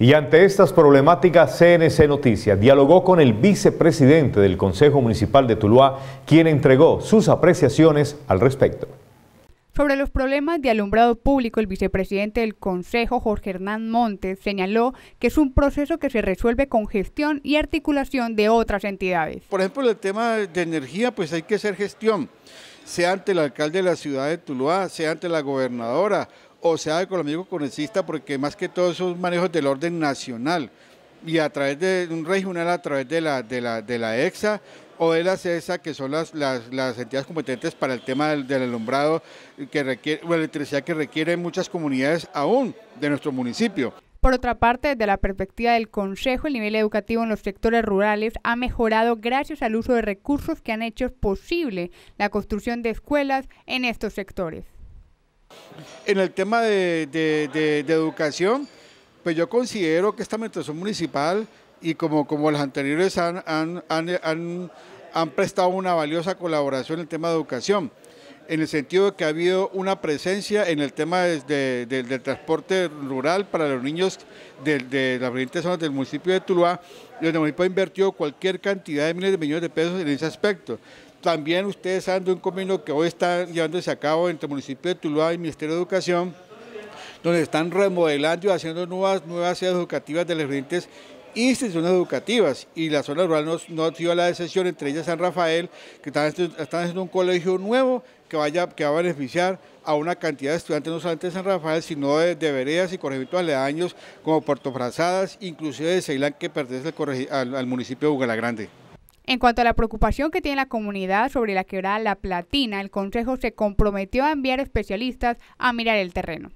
Y ante estas problemáticas, CNC Noticias dialogó con el vicepresidente del Consejo Municipal de Tuluá, quien entregó sus apreciaciones al respecto. Sobre los problemas de alumbrado público, el vicepresidente del Consejo, Jorge Hernán Montes, señaló que es un proceso que se resuelve con gestión y articulación de otras entidades. Por ejemplo, el tema de energía, pues hay que hacer gestión, sea ante el alcalde de la ciudad de Tuluá, sea ante la gobernadora o sea con el congresista, porque más que todo esos manejos del orden nacional y a través de un regional, a través de la, de la, de la EXA o de la CESA, que son las, las, las entidades competentes para el tema del, alumbrado que requiere, o electricidad que requieren muchas comunidades aún de nuestro municipio. Por otra parte, desde la perspectiva del Consejo, el nivel educativo en los sectores rurales ha mejorado gracias al uso de recursos que han hecho posible la construcción de escuelas en estos sectores. En el tema de, educación, pues yo considero que esta administración municipal y como, como las anteriores han, han, prestado una valiosa colaboración en el tema de educación, en el sentido de que ha habido una presencia en el tema del transporte rural para los niños de, las diferentes zonas del municipio de Tuluá, donde el municipio ha invertido cualquier cantidad de miles de millones de pesos en ese aspecto. También ustedes saben de un convenio que hoy está llevándose a cabo entre el municipio de Tuluá y el Ministerio de Educación, donde están remodelando y haciendo nuevas, nuevas sedes educativas de las diferentes instituciones educativas y la zona rural no, no ha sido la decisión, entre ellas San Rafael, que están, están, haciendo un colegio nuevo que, vaya, que va a beneficiar a una cantidad de estudiantes, no solamente de San Rafael, sino de, veredas y corregimientos aledaños como Puerto Frazadas, inclusive de Ceilán, que pertenece al, municipio de Bugalagrande. Grande. En cuanto a la preocupación que tiene la comunidad sobre la quebrada La Platina, el Consejo se comprometió a enviar especialistas a mirar el terreno.